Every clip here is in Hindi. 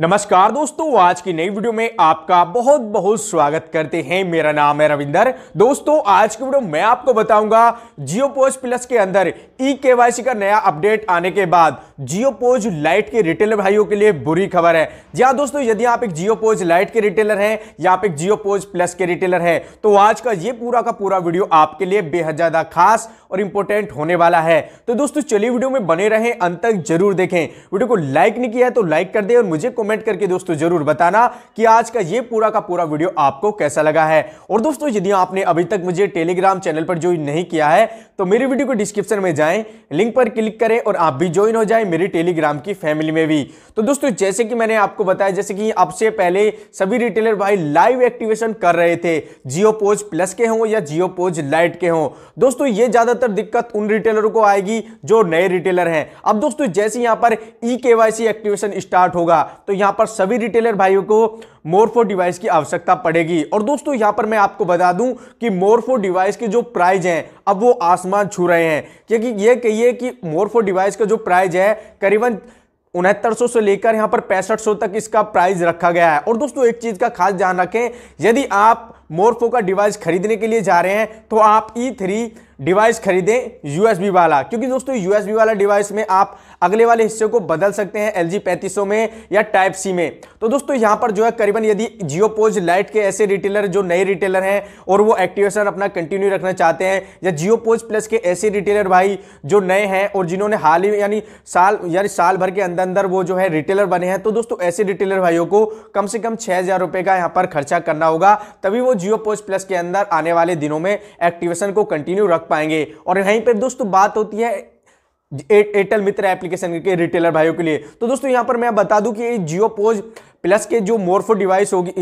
नमस्कार दोस्तों आज की नई वीडियो में आपका बहुत बहुत स्वागत करते हैं मेरा नाम है रविंदर दोस्तों आज की वीडियो मैं आपको बताऊंगा जियो पोज प्लस के अंदर ई केवाईसी का नया अपडेट आने के बाद जियो पोज लाइट के रिटेलर भाइयों के लिए बुरी खबर है जी हाँ दोस्तों यदि आप एक जियो पोज लाइट के रिटेलर हैं या आप एक जियो पोज प्लस के रिटेलर है तो आज का ये पूरा का पूरा वीडियो आपके लिए बेहद ज्यादा खास और इंपॉर्टेंट होने वाला है तो दोस्तों चलिए वीडियो में बने रहे अंत तक जरूर देखें वीडियो को लाइक नहीं किया है तो लाइक कर दे और मुझे कमेंट करके दोस्तों जरूर बताना कि आज का ये पूरा का पूरा वीडियो आपको कैसा लगा है और दोस्तों यदि आपने अभी तक मुझे टेलीग्राम चैनल पर ज्वाइन नहीं किया है तो मेरी वीडियो को डिस्क्रिप्शन में जाएं लिंक पर क्लिक करें और आप भी ज्वाइन हो जाए मेरे टेलीग्राम की फैमिली में भी तो दोस्तों जैसे कि मैंने आपको बताया जैसे कि आपसे पहले सभी रिटेलर भाई लाइव एक्टिवेशन कर रहे थे जियो पोज प्लस के हों या जियो पोज लाइट के हों दोस्तों ये ज्यादातर दिक्कत उन रिटेलरों को आएगी जो नए रिटेलर हैं अब दोस्तों जैसे यहां पर ई केवाईसी एक्टिवेशन स्टार्ट होगा तो यहाँ पर सभी रिटेलर भाइयों को मोरफो डिवाइस की आवश्यकता पड़ेगी और दोस्तों यहाँ पर मैं आपको बता दूं कि मोरफो डिवाइस के जो प्राइज हैं अब वो आसमान छू रहे हैं क्योंकि ये कहिए कि मोरफो डिवाइस का जो प्राइज है करीबन उनहत्तर से लेकर यहाँ पर पैंसठ तक इसका प्राइज रखा गया है और दोस्तों एक चीज़ का खास ध्यान रखें यदि आप मोरफो का डिवाइस खरीदने के लिए जा रहे हैं तो आप ई e थ्री डिवाइस खरीदें यूएसबी वाला क्योंकि दोस्तों यूएसबी वाला डिवाइस में आप अगले वाले हिस्से को बदल सकते हैं एल जी में या टाइप सी में तो दोस्तों यहाँ पर जो है करीबन यदि जियो पोज लाइट के ऐसे रिटेलर जो नए रिटेलर हैं और वो एक्टिवेशन अपना कंटिन्यू रखना चाहते हैं या जियो पोज प्लस के ऐसे रिटेलर भाई जो नए हैं और जिन्होंने हाल ही यानी साल यानी साल भर के अंदर अंदर वो जो है रिटेलर बने हैं तो दोस्तों ऐसे रिटेलर भाइयों को कम से कम छः हज़ार का यहाँ पर खर्चा करना होगा तभी वो जियो पोस्ट प्लस के अंदर आने वाले दिनों में एक्टिवेशन को कंटिन्यू रख पाएंगे और यहीं पर दोस्तों बात होती है एयरटेल मित्र एप्लीकेशन के रिटेलर भाइयों के लिए तो दोस्तों यहां पर मैं बता दूं कि जियो पोज प्लस के जो मोरफो डिवाइस होगी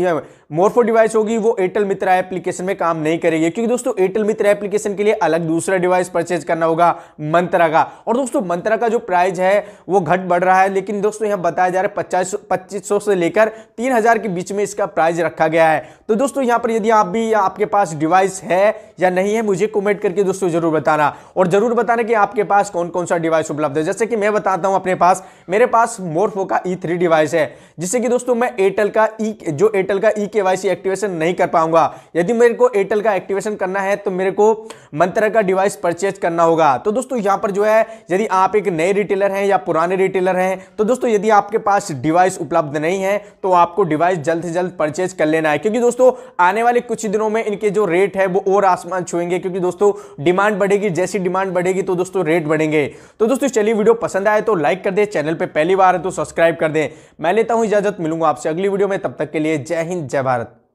मोरफो डिवाइस होगी वो एयरटेल मित्र एप्लीकेशन में काम नहीं करेगी क्योंकि दोस्तों एयरटेल मित्र एप्लीकेशन के लिए अलग दूसरा डिवाइस परचेज करना होगा मंत्रा का और दोस्तों मंत्रा का जो प्राइस है वो घट बढ़ रहा है लेकिन दोस्तों यहाँ बताया जा रहा है पचास पच्चीस से लेकर तीन हजार के बीच में इसका प्राइस रखा गया है तो दोस्तों यहाँ पर यदि आप भी आपके पास डिवाइस है या नहीं है मुझे कमेंट करके दोस्तों जरूर बताना और जरूर बताना कि आपके पास कौन कौन सा डिवाइस उपलब्ध है जैसे कि मैं बताता हूँ अपने पास मेरे पास मोरफो का ई e डिवाइस है जिससे कि दोस्तों दोस्तों मैं एयरटेल का ई e, जो एयरटेल का ई केवाईसी एक्टिवेशन नहीं कर पाऊंगा यदि मेरे को एयरटेल का एक्टिवेशन करना है तो मेरे को मंत्रा का डिवाइस परचेज करना होगा तो दोस्तों यहां पर जो है यदि आप एक नए रिटेलर हैं या पुराने रिटेलर हैं तो दोस्तों यदि आपके पास डिवाइस उपलब्ध नहीं है तो आपको डिवाइस जल्द से जल्द परचेज कर लेना है क्योंकि दोस्तों आने वाले कुछ दिनों में इनके जो रेट है वो और आसमान छुएंगे क्योंकि दोस्तों डिमांड बढ़ेगी जैसी डिमांड बढ़ेगी तो दोस्तों रेट बढ़ेंगे तो दोस्तों चलिए वीडियो पसंद आए तो लाइक कर दे चैनल पर पहली बार है तो सब्सक्राइब कर दे मैं लेता हूं इजाजत मिलूंगा मिलूंगा आपसे अगली वीडियो में तब तक के लिए जय हिंद जय भारत